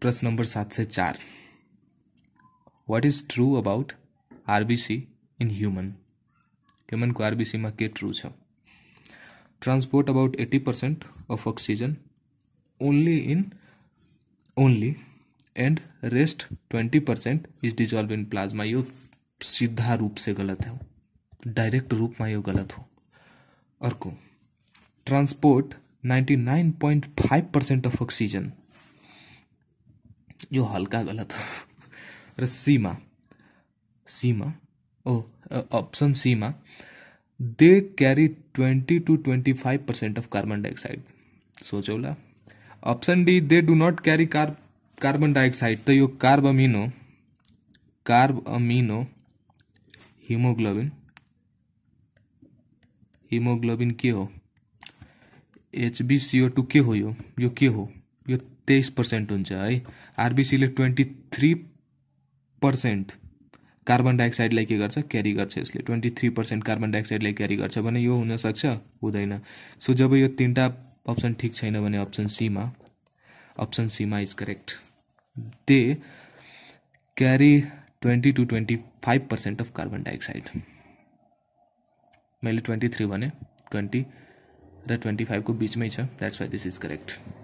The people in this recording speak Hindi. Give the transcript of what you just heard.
प्रश्न नंबर सात से चार is true about RBC in human human को आरबीसी में के ट्रू છે transport about eighty percent of oxygen only in only and rest twenty percent is dissolve in plasma ये सीधा रूप से गलत है डायरेक्ट रूप में ये गलत हो अर्को transport ninety nine point five percent of oxygen जो हल्का गलत हो सीमा सीमा ओ ऑप्शन सीमा they carry twenty two twenty five percent of carbon dioxide सोचो ला option D they do not carry car carbon dioxide तो यो carb amino carb amino haemoglobin haemoglobin के हो H B C O two के हो यो यो के हो यो तेइस पर्सेन्ट हुन्छ है आरबिसीले ट्वेन्टी थ्री पर्सेन्ट कार्बन डाइअक्साइडलाई के गर्छ क्यारी गर्छ यसले ट्वेन्टी थ्री पर्सेन्ट कार्बन डाइअक्साइडलाई क्यारी गर्छ भने यो हुनसक्छ हुँदैन सो जब यो तिनवटा अप्सन ठिक छैन भने अप्सन सीमा अप्सन सीमा is correct they carry twenty two twenty five percent of carbon dioxide मैले ट्वेन्टी थ्री भने ट्वेन्टी र ट्वेन्टी फाइभको बिचमै छ that's why this is correct